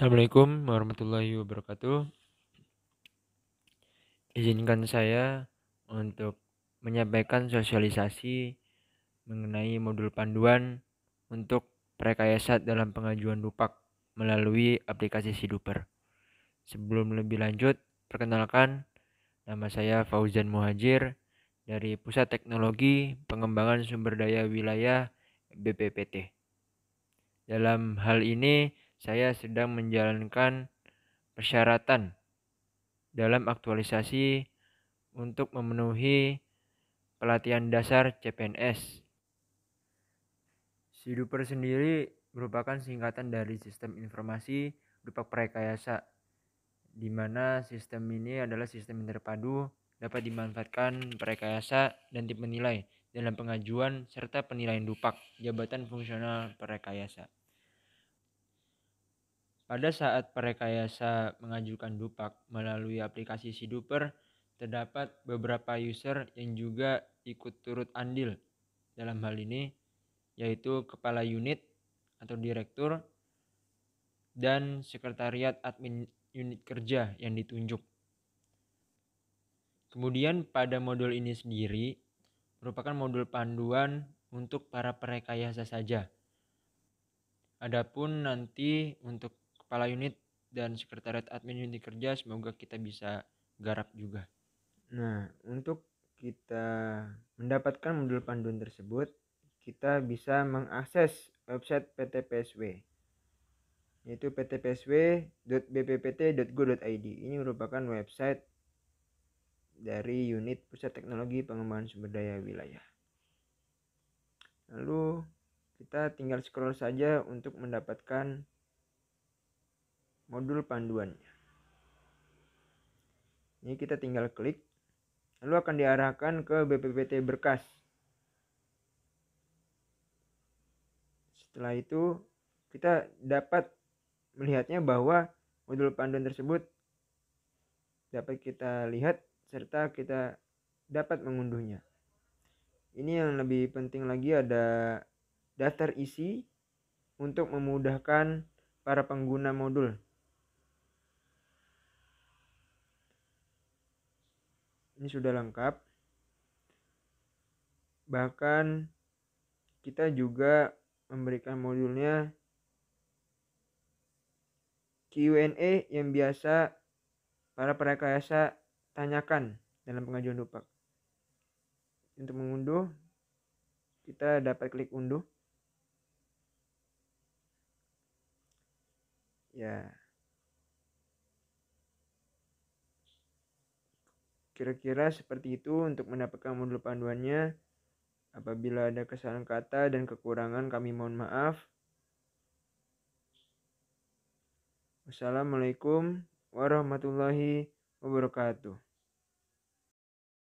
Assalamualaikum warahmatullahi wabarakatuh. Izinkan saya untuk menyampaikan sosialisasi mengenai modul panduan untuk rekayasa dalam pengajuan dupak melalui aplikasi Siduper. Sebelum lebih lanjut, perkenalkan nama saya Fauzan Muhajir dari Pusat Teknologi Pengembangan Sumber Daya Wilayah BPPT. Dalam hal ini, saya sedang menjalankan persyaratan dalam aktualisasi untuk memenuhi pelatihan dasar CPNS. Siduper sendiri merupakan singkatan dari Sistem Informasi Dupak Perekayasa, di mana sistem ini adalah sistem terpadu dapat dimanfaatkan perekayasa dan tim penilai dalam pengajuan serta penilaian dupak jabatan fungsional perekayasa. Pada saat perekayasa mengajukan dupak melalui aplikasi Siduper, terdapat beberapa user yang juga ikut turut andil dalam hal ini, yaitu kepala unit atau direktur dan sekretariat admin unit kerja yang ditunjuk. Kemudian pada modul ini sendiri merupakan modul panduan untuk para perekayasa saja. Adapun nanti untuk kepala unit dan sekretariat admin unit kerja semoga kita bisa garap juga. Nah, untuk kita mendapatkan modul panduan tersebut, kita bisa mengakses website PT PSW yaitu ptpsw.bppt.go.id. Ini merupakan website dari unit Pusat Teknologi Pengembangan Sumber Daya Wilayah. Lalu kita tinggal scroll saja untuk mendapatkan modul panduannya. Ini kita tinggal klik, lalu akan diarahkan ke BPPT berkas. Setelah itu, kita dapat melihatnya bahwa modul panduan tersebut dapat kita lihat serta kita dapat mengunduhnya. Ini yang lebih penting lagi ada daftar isi untuk memudahkan para pengguna modul ini sudah lengkap bahkan kita juga memberikan modulnya Q&A yang biasa para perekayasa tanyakan dalam pengajuan dupak. Untuk mengunduh, kita dapat klik unduh. Ya. Kira-kira seperti itu untuk mendapatkan modul panduannya. Apabila ada kesalahan kata dan kekurangan kami mohon maaf. Wassalamualaikum warahmatullahi wabarakatuh.